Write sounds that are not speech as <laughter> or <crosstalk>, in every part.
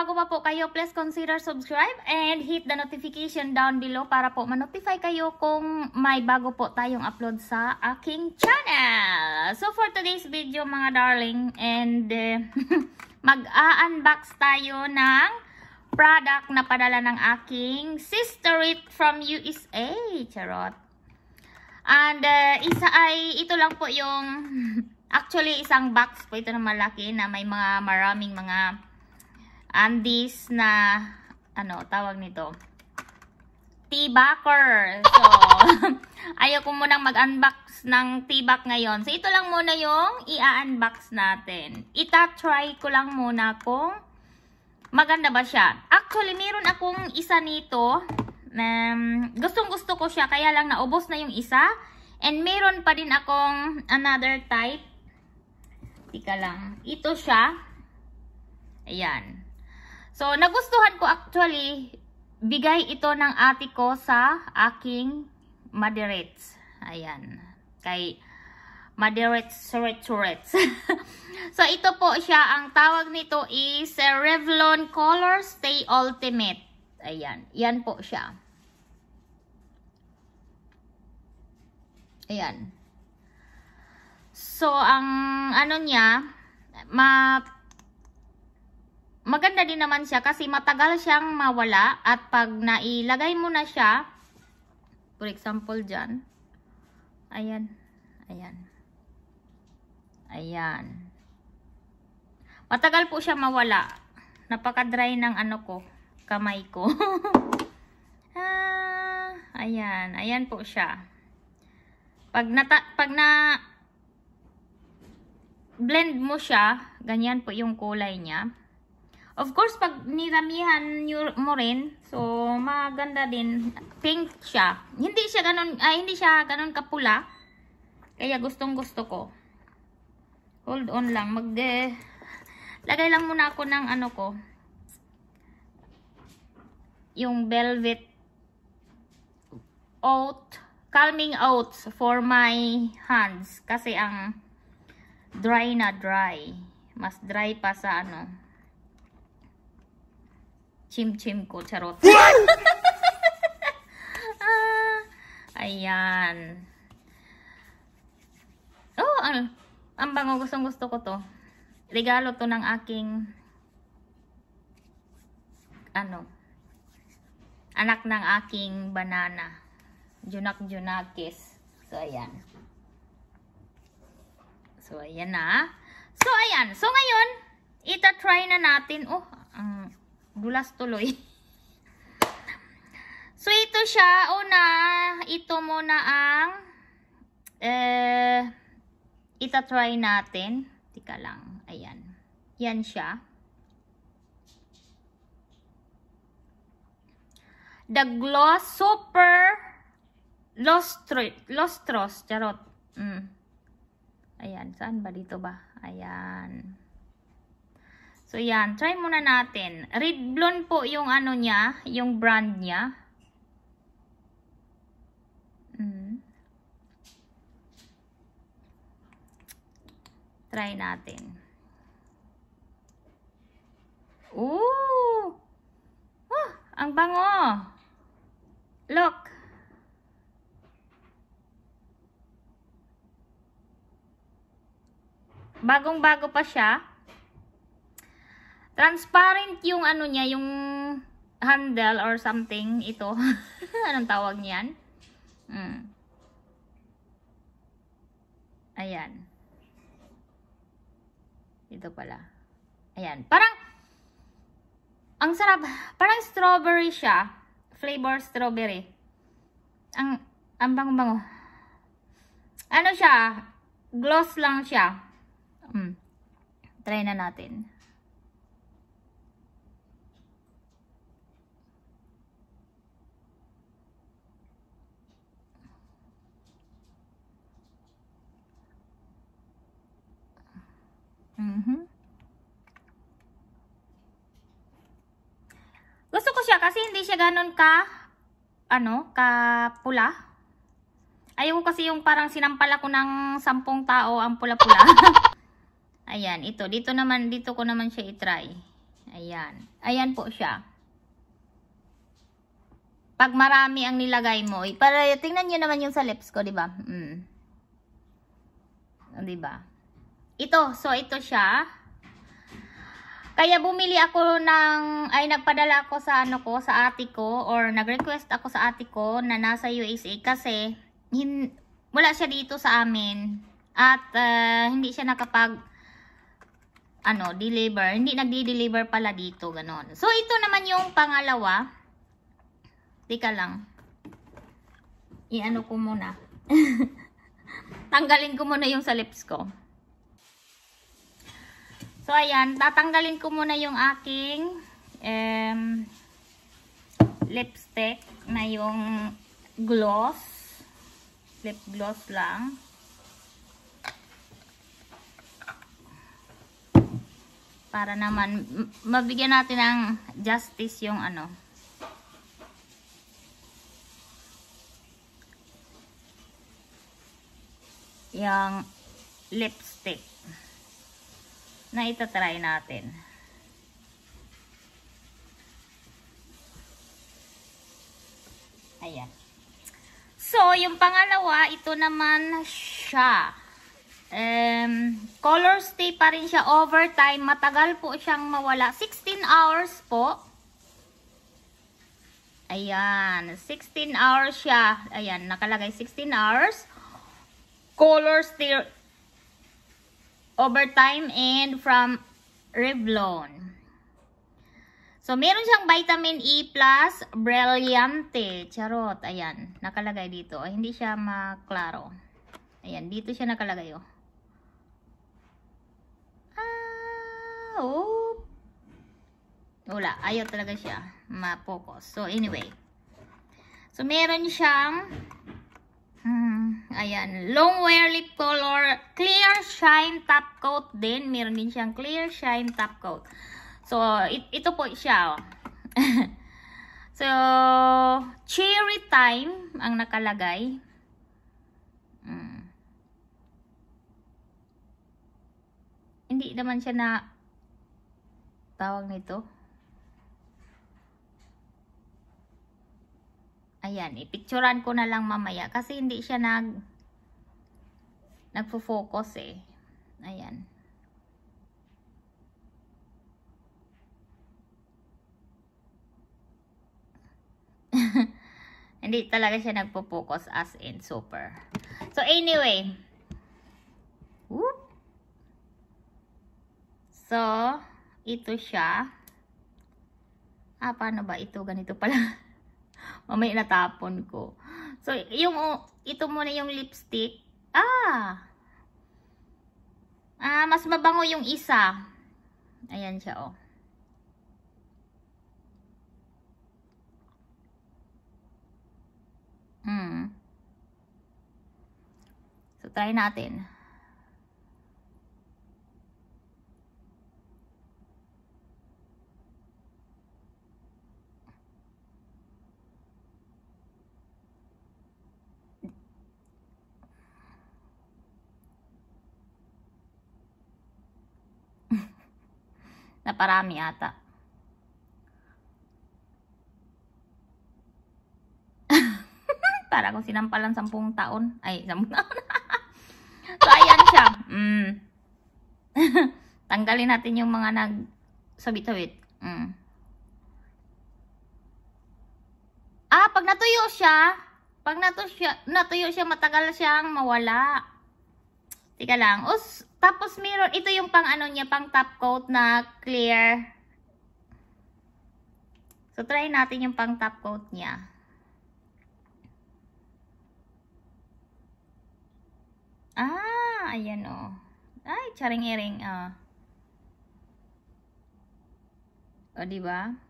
bago pa po kayo, please consider subscribe and hit the notification down below para po ma-notify kayo kung may bago po tayong upload sa aking channel. So for today's video mga darling and eh, uh, <laughs> mag-unbox tayo ng product na padala ng aking sisterit from USA. Charot. And uh, isa ay ito lang po yung <laughs> actually isang box po ito na malaki na may mga maraming mga And this na, ano, tawag nito, tea backer. So, <laughs> ayoko munang mag-unbox ng tea bag ngayon. So, ito lang muna yung i-unbox natin. Ita-try ko lang muna kung maganda ba siya. Actually, meron akong isa nito. Um, gustong gusto ko siya, kaya lang naubos na yung isa. And meron pa din akong another type. Tika lang. Ito siya. Ayan. So, nagustuhan ko actually, bigay ito ng ate ko sa aking moderates. Ayan. Kay moderates, returates. <laughs> so, ito po siya. Ang tawag nito is Revlon Color Stay Ultimate. Ayan. Yan po siya. Ayan. So, ang ano niya, ma maganda din naman siya kasi matagal siyang mawala at pag nailagay mo na siya, for example dyan, ayan, ayan, ayan. Matagal po siya mawala. Napaka-dry ng ano ko, kamay ko. <laughs> ah, ayan, ayan po siya. Pag na, pag na blend mo siya, ganyan po yung kulay niya. Of course, pag niramihan nyo mo rin, so maganda din. Pink siya. Hindi siya ganun, ay ah, hindi siya ganun kapula. Kaya gustong gusto ko. Hold on lang. Mag, eh, lagay lang muna ako ng ano ko. Yung velvet oat, calming oats for my hands. Kasi ang dry na dry. Mas dry pa sa ano chim-chim ko, charot. <laughs> ah, ayan. Oh, ang, ang bango. Gustong gusto ko to. Regalo to ng aking ano anak ng aking banana. Junak Junakis. So, ayan. So, ayan na. Ah. So, ayan. So, ngayon, ita-try na natin. Oh, ang Dulas tuloy. <laughs> so, ito siya. Una, ito muna ang eh, itatry natin. Tika lang. Ayan. Yan siya. The Gloss Super Lustro, Lustros. Charot. Mm. Ayan. Saan ba dito ba? Ayan. So, yan. Try muna natin. Red Blonde po yung ano niya, yung brand niya. Mm. Try natin. Ooh! Oh, ang bango! Look! Bagong-bago pa siya transparent yung ano niya, yung handle or something ito. <laughs> Anong tawag niyan? Mm. Ayan. Ito pala. Ayan. Parang, ang sarap. Parang strawberry siya. Flavor strawberry. Ang, ang bango-bango. Ano siya? Gloss lang siya. Mm. Try na natin. kasi hindi siya ganun ka, ano, kapula. Ayaw ko kasi yung parang sinampal ko ng sampung tao ang pula-pula. <laughs> Ayan, ito. Dito naman, dito ko naman siya itry. Ayan. Ayan po siya. Pag marami ang nilagay mo. Para tingnan niyo naman yung sa lips ko, di ba? Mm. 'Di ba? Ito, so ito siya. Kaya bumili ako ng, ay nagpadala ako sa ano ko, sa ate ko, or nag-request ako sa ate ko na nasa USA kasi hin, wala siya dito sa amin. At uh, hindi siya nakapag, ano, deliver. Hindi nagdi-deliver pala dito, ganon. So, ito naman yung pangalawa. Teka lang. I-ano ko muna. <laughs> Tanggalin ko muna yung sa lips ko. So, ayan. Tatanggalin ko muna yung aking um, lipstick na yung gloss. Lip gloss lang. Para naman, mabigyan natin ng justice yung ano. Yung lipstick na itatry natin. Ayan. So, yung pangalawa, ito naman siya. Um, color stay pa rin siya overtime. Matagal po siyang mawala. 16 hours po. Ayan. 16 hours siya. Ayan. Nakalagay 16 hours. Color stay Overtime and from Revlon. So, meron siyang vitamin E plus brilliante. Charot. Ayan. Nakalagay dito. Ay, hindi siya maklaro. Ayan. Dito siya nakalagay. Oh. Ah. Oh. Wala. Ayaw talaga siya. Ma-focus. So, anyway. So, meron siyang Ayan. Long wear lip color. Clear shine top coat din. Meron din siyang clear shine top coat. So, it, ito po siya. Oh. <laughs> so, cherry time ang nakalagay. Hmm. Hindi naman siya na tawag nito. Ayan, ipicturan ko na lang mamaya kasi hindi siya nag nagfo-focus eh. Ayan. <laughs> hindi talaga siya nagpo-focus as in super. So anyway, whoop. So, ito siya. Ah, paano ba ito? Ganito pala. <laughs> O may natapon ko. So, yung, oh, ito muna yung lipstick. Ah! Ah, mas mabango yung isa. Ayan siya, oh. Hmm. So, try natin. Naparami ata. <laughs> Para kung sinampalan sampung taon. Ay, sampung taon. <laughs> so, ayan siya. Mm. <laughs> Tanggalin natin yung mga nag sabit-sabit. Mm. Ah, pag natuyo siya, pag natuyo siya, natuyo siya matagal siyang mawala. Tika lang. Us, tapos meron, ito yung pang ano niya, pang top coat na clear. So try natin yung pang top coat niya. Ah, ayan oh. Ay, charing-iring. Oh. Ah. O, diba? ba?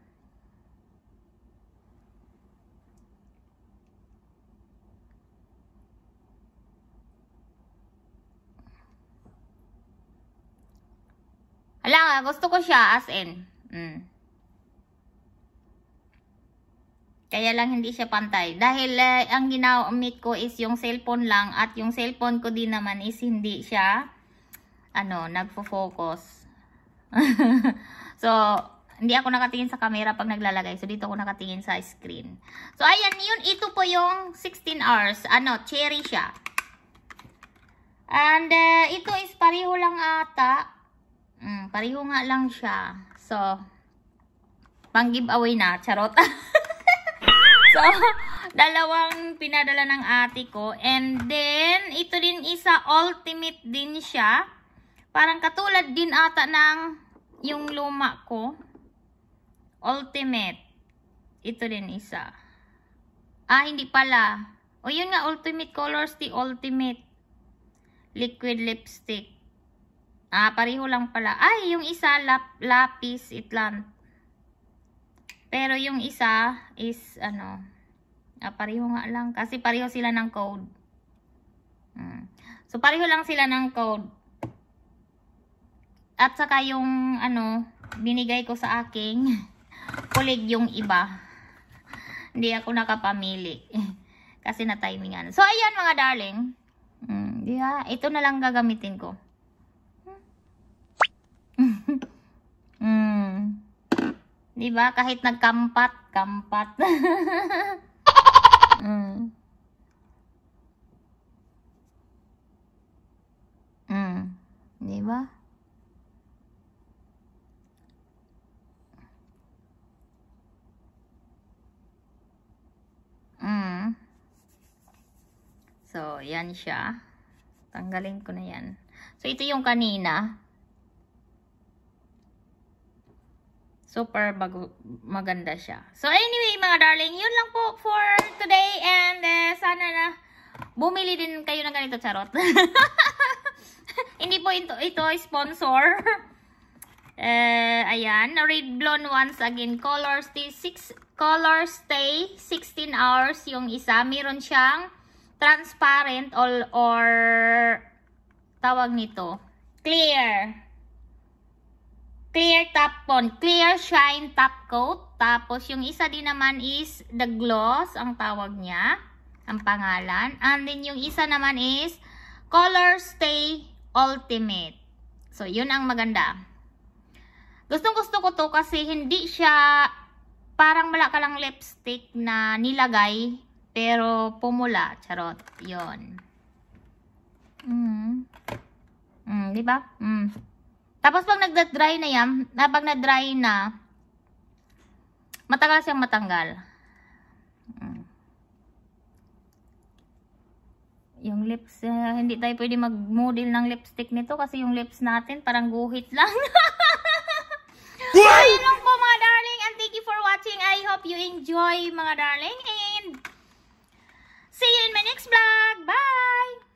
Wala nga, gusto ko siya as in. Mm. Kaya lang hindi siya pantay. Dahil uh, ang ginamit ko is yung cellphone lang at yung cellphone ko din naman is hindi siya ano, nagfo-focus. <laughs> so, hindi ako nakatingin sa camera pag naglalagay. So, dito ako nakatingin sa screen. So, ayan, yun. Ito po yung 16 hours. Ano, cherry siya. And, uh, ito is pareho lang ata. Mm, pareho nga lang siya. So, pang giveaway na. Charot. <laughs> so, dalawang pinadala ng ate ko. And then, ito din isa ultimate din siya. Parang katulad din ata ng yung luma ko. Ultimate. Ito din isa. Ah, hindi pala. O, yun nga, ultimate colors, the ultimate liquid lipstick. Ah, pareho lang pala. Ay, yung isa lap, lapis itlan. Pero yung isa is ano, ah, pareho nga lang kasi pareho sila ng code. Hmm. So pareho lang sila ng code. At saka yung ano, binigay ko sa aking kulig <laughs> yung iba. Hindi ako nakapamili. <laughs> kasi na-timingan. So ayan mga darling. Hmm, yeah, ito na lang gagamitin ko. 'Di ba? Kahit nagkampat, kampat. <laughs> mm. Mm. 'Di ba? Mm. So, yan siya. Tanggalin ko na yan. So, ito yung kanina. Super maganda siya. So anyway mga darling, yun lang po for today and uh, sana na bumili din kayo ng ganito charot. <laughs> Hindi po ito, ito sponsor. uh, <laughs> ayan, red blonde once again color stay 6 color stay 16 hours yung isa. Meron siyang transparent all or tawag nito clear clear top tone, clear shine top coat. Tapos yung isa din naman is the gloss, ang tawag niya, ang pangalan. And then yung isa naman is color stay ultimate. So yun ang maganda. Gustong gusto ko to kasi hindi siya parang wala ka lang lipstick na nilagay pero pumula. Charot. 'Yon. Mm. Mm, di ba? Mm. Tapos pag nagda-dry na yan, na pag na-dry na, matagal siyang matanggal. Mm. Yung lips, uh, hindi tayo pwede mag-model ng lipstick nito kasi yung lips natin parang guhit lang. <laughs> Ayun lang po mga darling and thank you for watching. I hope you enjoy mga darling and see you in my next vlog. Bye!